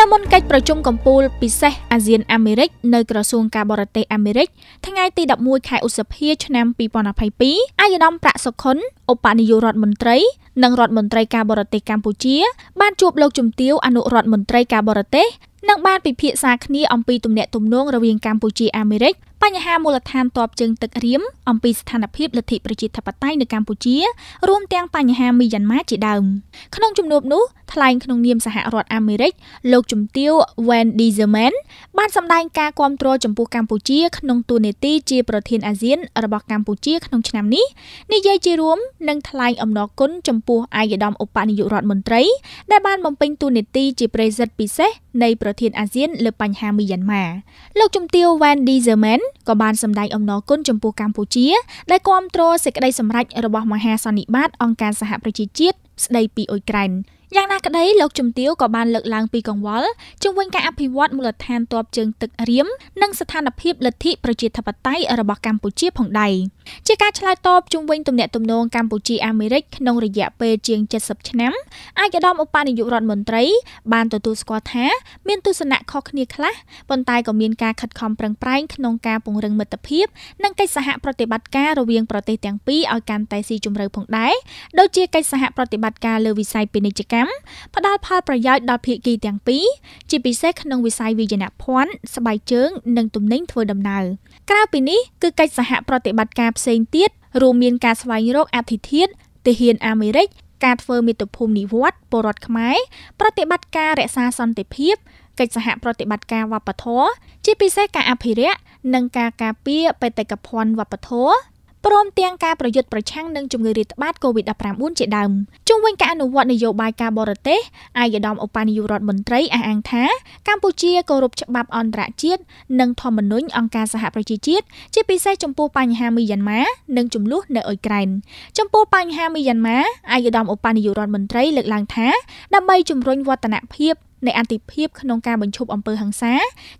នៅមុនកិច្ចប្រជុំកំពូលពិសេសអាស៊ានអាមេរិកនៅក្រសួងការបរទេសអាមេរិក ថ្ងៃទី11ខែឧសភា ឆ្នាំ2022អាយដាមប្រាក់សុខុនឧបនាយករដ្ឋមន្ត្រី និងរដ្ឋមន្ត្រីការបរទេសកម្ពុជាបានជួបលោកជំទាវអនុរដ្ឋមន្ត្រីការបរទេសនិងបានពិភាក្សាគ្នាអំពីទំនាក់ទំនងរវាង កម្ពុជាអាមេរិកបញ្ហាមូលដ្ឋានតបជើងទឹករៀមអំពីស្ថានភាពលទ្ធិប្រជាធិបតេយ្យនៅកម្ពុជារួមទាំងបញ្ហាមីយ៉ាន់ម៉ាជាដើមក្នុងជំនួបនោះថ្លែងក្នុងនាមសហរដ្ឋអាមេរិកលោកជំទាវ Van Dieselman បានសម្ដែងការគាំទ្រ ចំពោះកម្ពុជា ក្នុង ទូនេតិជាប្រធានអាស៊ាន របស់កម្ពុជាក្នុងឆ្នាំនេះនិយាយជារួមនិងថ្លែងអំណរគុណចំពោះឯកឧត្តមឧបនាយករដ្ឋមន្ត្រីដែលបានបំពេញទូនេតិជាប្រេសិតពិសេសនៃប្រធានអាស៊ាន លើបញ្ហាមីយ៉ាន់ម៉ាលោកជំទាវ Van Dieselman ក៏បានសម្ដែងអំណរគុណចំពោះកម្ពុជាដែលគាំទ្រសេចក្តីសម្រេចរបស់មហាសន្និបាតអង្គការសហប្រជាជាតិស្ដីពីអ៊ុយក្រែនយ៉ាងណាក្តីលោកជំទាវក៏បានលើកឡើងពីកង្វល់ជុំវិញការអភិវឌ្ឍមូលដ្ឋានទ័ពជើងទឹករៀមនិងស្ថានភាពលទ្ធិប្រជាធិបតេយ្យរបស់កម្ពុជាផងដែរជាការឆ្លើយតបជុំវិញទំនាក់ទំនងកម្ពុជាអាមេរិកក្នុងរយៈពេលជាង70ឆ្នាំឯកឧត្តមឧបនាយករដ្ឋមន្ត្រីបានទទួលស្គាល់ថាមានទស្សនៈខុសគ្នាខ្លះប៉ុន្តែក៏មានការខិតខំប្រឹងប្រែងក្នុងការពង្រឹងមិត្តភាពនិងកិច្ចសហប្រតិបត្តិការរវាងប្រទេសទាំងពីរឲ្យកាន់តែស៊ីជម្រៅផងដែរដូចជាកិច្ចសហប្រតិបត្តិការលើវិស័យពាណិជ្ជកម្មកម្មផ្ដល់ផលប្រយោជន៍ដល់ភាគីទាំងពីរជាពិសេសក្នុងវិស័យវិជ្ជាភ័ណ្ឌស្បែកជើងនិងទំនិញធ្វើដំណើរក្រៅពីនេះគឺកិច្ចសហប្រតិបត្តិការផ្សេងទៀតរួមមានការស្វែងរកអធិធានទាហានអាមេរិកការធ្វើមាតុភូមិនិវត្តពលរដ្ឋខ្មែរប្រតិបត្តិការរក្សាសន្តិភាពកិច្ចសហប្រតិបត្តិការវប្បធម៌ជាពិសេសការអភិរក្សនិងការការពារបេតិកភណ្ឌវប្បធម៌ព្រមទាំងការប្រយុទ្ធប្រឆាំងនឹងជំងឺរាតត្បាត COVID-19 ជាដើមងវិញការអនុវត្តនយោបាយការបរទេសឯកឧត្តមឧបនាយករដ្ឋមន្ត្រីអះអាងថា កម្ពុជាគោរពច្បាប់អន្តរជាតិនិងធម្មនុញ្ញអង្គការសហប្រជាជាតិជាពិសេសចំពោះបញ្ហាមីយ៉ាន់ម៉ានិង ចំនួននៅអ៊ុយក្រែនចំពោះបញ្ហាមីយ៉ាន់ម៉ាឯកឧត្តមឧបនាយករដ្ឋមន្ត្រីលើកឡើងថាដើម្បីជំរុញវឌ្ឍនភាពនៃអន្តរភាពក្នុងការបញ្ឈប់អំពើហិង្សា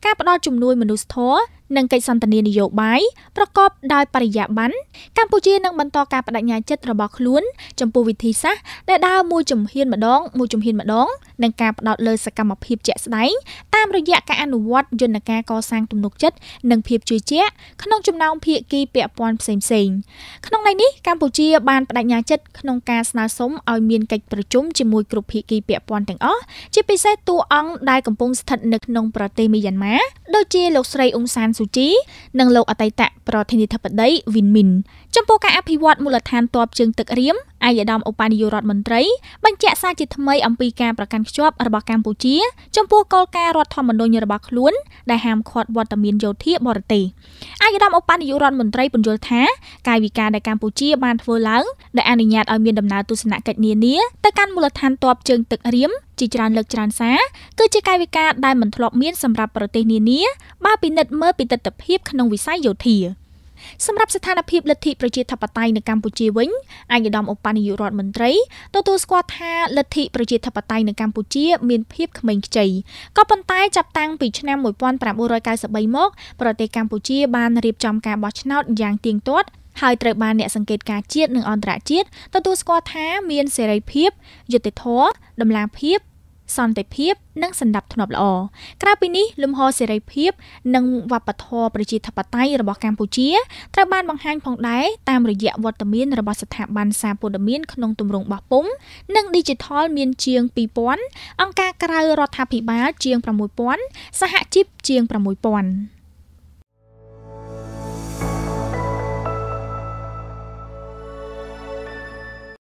ការផ្តល់ជំនួយមនុស្សធម៌និងកិច្ចសន្ទនានយោបាយប្រកបដោយបរិយាបន្នកម្ពុជានឹងបន្តការបដិញ្ញាចិត្តរបស់ខ្លួន ចំពោះវិធីសាស្ត្រដែលដើរមួយជំហានម្ដងមួយជំហានម្ដងនិងការផ្ដោតលើសកម្មភាពជាក់ស្ដែងតាមរយៈការអនុវត្តយន្តការកសាងទំនុកចិត្តនិងភាពជឿជាក់ក្នុងចំណោមភាគីពាក់ព័ន្ធផ្សេងៗក្នុងន័យនេះកម្ពុជាបានបដិញ្ញាចិត្តក្នុងការស្នើសុំឲ្យមានកិច្ចប្រជុំជាមួយគ្រប់ភាគីពាក់ព័ន្ធទាំងអស់ជាពិសេសតួអង្គដែលកំពុងស្ថិតនៅក្នុងប្រទេសមីយ៉ាន់ម៉ាដូចជាលោកស្រីអ៊ុងសានស៊ូជីនិងលោកអតីតប្រធានាធិបតី Win Min ចំពោះការអភិវឌ្ឍមូលដ្ឋានទ័ពជើងទឹករៀមឯកឧត្តមឧបនាយករដ្ឋមន្ត្រីបញ្ជាក់សារជាថ្មីអំពីការប្រកាន់ខ្ជាប់របស់កម្ពុជាចំពោះគោលការណ៍រដ្ឋធម្មនុញ្ញរបស់ខ្លួនដែលហាមឃាត់វត្តមានយោធាបរទេសឯកឧត្តមឧបនាយករដ្ឋមន្ត្រីបញ្យល់ថាកាយវិការដែលកម្ពុជាបានធ្វើឡើងដែលអនុញ្ញាតឲ្យមានដំណើរទស្សនកិច្ចនានាទៅកាន់មូលដ្ឋានទ័ពជើងទឹករៀមជាច្រើនលើកច្រើនសារគឺជាកាយវិការដែលមិនធ្លាប់មានសម្រាប់ប្រទេសនានាបើពិនិត្យមើលពីទស្សនវិស័យក្នុងវិស័យយោធា។សម្រាប់ស្ថានភាពលទ្ធិប្រជាធិបតេយ្យនៅកម្ពុជាវិញអាយដាមឧបនាយករដ្ឋមន្ត្រីទទួលស្គាល់ថាលទ្ធិប្រជាធិបតេយ្យនៅកម្ពុជាមានភាពក្មេងខ្ចីក៏ប៉ុន្តែចាប់តាំងពីឆ្នាំ1993មកប្រទេសកម្ពុជាបានរៀបចំការបោះឆ្នោតយ៉ាងទៀងទាត់ហើយត្រូវបានអ្នកសង្កេតការជាតិនិងអន្តរជាតិទទួលស្គាល់ថាមានសេរីភាពយុត្តិធម៌តម្លាភាពសន្តិភាពនិងសន្តិភាពល្អក្រៅពីនេះលំហសេរីភាព និងវប្បធម៌ប្រជាធិបតេយ្យរបស់កម្ពុជាត្រូវបានបង្ហាញផងដែរតាមរយៈវត្តមានរបស់ស្ថាប័នសារព័ត៌មានក្នុងទម្រង់បោះពុម្ពនិង Digital មានជាង2000អង្គការក្រៅរដ្ឋាភិបាលជាង6000សហជីពជាង6000